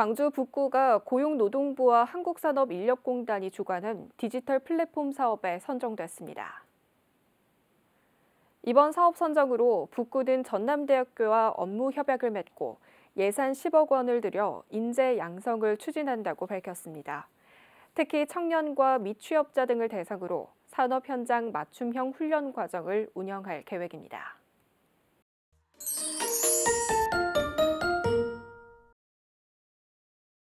광주 북구가 고용노동부와 한국산업인력공단이 주관한 디지털 플랫폼 사업에 선정됐습니다. 이번 사업 선정으로 북구는 전남대학교와 업무 협약을 맺고 예산 10억 원을 들여 인재 양성을 추진한다고 밝혔습니다. 특히 청년과 미취업자 등을 대상으로 산업 현장 맞춤형 훈련 과정을 운영할 계획입니다.